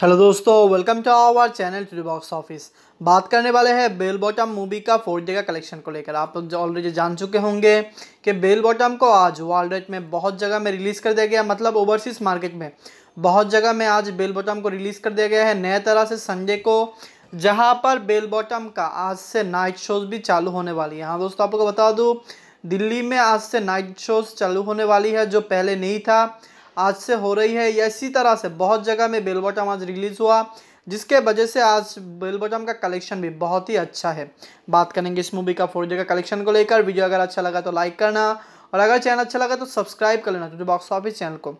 hello दोस्तों welcome to our channel tree box office बात करने वाले हैं बेल बॉटम मूवी का फोर्थ डे का कलेक्शन को लेकर आप लोग ऑलरेडी जान चुके होंगे कि बेल बॉटम को आज वर्ल्ड में बहुत जगह में रिलीज़ कर दिया गया मतलब ओवरसीज़ मार्केट में बहुत जगह में आज बेल बॉटम को रिलीज़ कर दिया गया है नए तरह से संडे को जहाँ पर बेल बॉटम का आज से नाइट शोज़ भी चालू होने वाली है हाँ दोस्तों आपको बता दूँ दिल्ली में आज से नाइट शोज़ चालू होने वाली है जो पहले नहीं था आज से हो रही है या इसी तरह से बहुत जगह में बेल बॉटम आज रिलीज़ हुआ जिसके वजह से आज बेल बॉटम का कलेक्शन भी बहुत ही अच्छा है बात करेंगे इस मूवी का फोर जी का कलेक्शन को लेकर वीडियो अगर अच्छा लगा तो लाइक करना और अगर चैनल अच्छा लगा तो सब्सक्राइब कर लेना क्योंकि बॉक्स ऑफिस चैनल को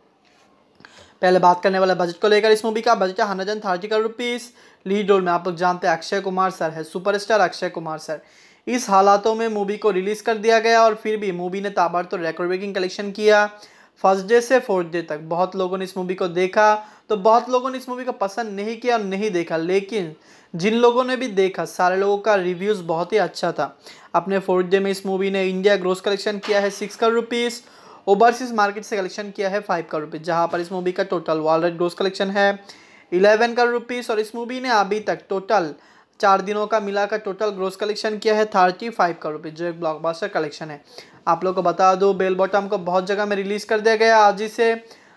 पहले बात करने वाला बजट को लेकर इस मूवी का बजट है hundred and thirty crore rupees lead role में आप लोग जानते हैं अक्षय कुमार सर है सुपरस्टार अक्षय कुमार सर इस हालातों में मूवी को रिलीज़ कर दिया गया और फिर भी मूवी ने ताबड़तोड़ तो रिकॉर्ड ब्रेकिंग कलेक्शन किया फर्स्ट डे से फोर्थ डे तक बहुत लोगों ने इस मूवी को देखा तो बहुत लोगों ने इस मूवी को पसंद नहीं किया और नहीं देखा लेकिन जिन लोगों ने भी देखा सारे लोगों का रिव्यूज़ बहुत ही अच्छा था अपने फोर्थ डे में इस मूवी ने इंडिया ग्रोस कलेक्शन किया है सिक्स का रुपीज़ ओवरसीज मार्केट से कलेक्शन किया है फाइव का रुपीज़ जहाँ पर इस मूवी का टोटल वर्ल्ड ग्रोस कलेक्शन है इलेवन का रुपीज़ और इस मूवी ने अभी तक टोटल चार दिनों का मिलाकर टोटल ग्रोस कलेक्शन किया है थर्टी फाइव करोड़ रुपये जो एक ब्लॉकबस्टर कलेक्शन है आप लोग को बता दो बेल बॉटम को बहुत जगह में रिलीज़ कर दिया गया आज ही से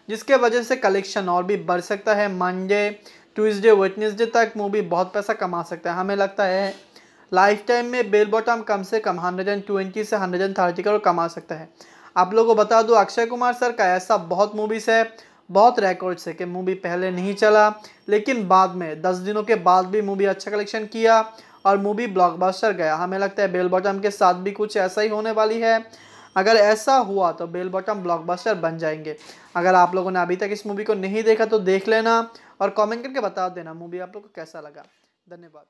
जिसके वजह से कलेक्शन और भी बढ़ सकता है मंडे ट्यूजडे वेटनेसडे तक मूवी बहुत पैसा कमा सकता है हमें लगता है लाइफ टाइम में बेल बॉटम कम से कम हंड्रेड एंड ट्वेंटी से हंड्रेड एंड थर्टी करोड़ कमा सकता है आप लोगों को बता दूं अक्षय कुमार सर का ऐसा बहुत मूवीज़ है बहुत रिकॉर्ड्स से कि मूवी पहले नहीं चला लेकिन बाद में दस दिनों के बाद भी मूवी अच्छा कलेक्शन किया और मूवी ब्लॉकबस्टर गया हमें लगता है बेल बॉटम के साथ भी कुछ ऐसा ही होने वाली है अगर ऐसा हुआ तो बेल बॉटम ब्लॉकबस्टर बन जाएंगे अगर आप लोगों ने अभी तक इस मूवी को नहीं देखा तो देख लेना और कमेंट करके बता देना मूवी आप लोग को कैसा लगा धन्यवाद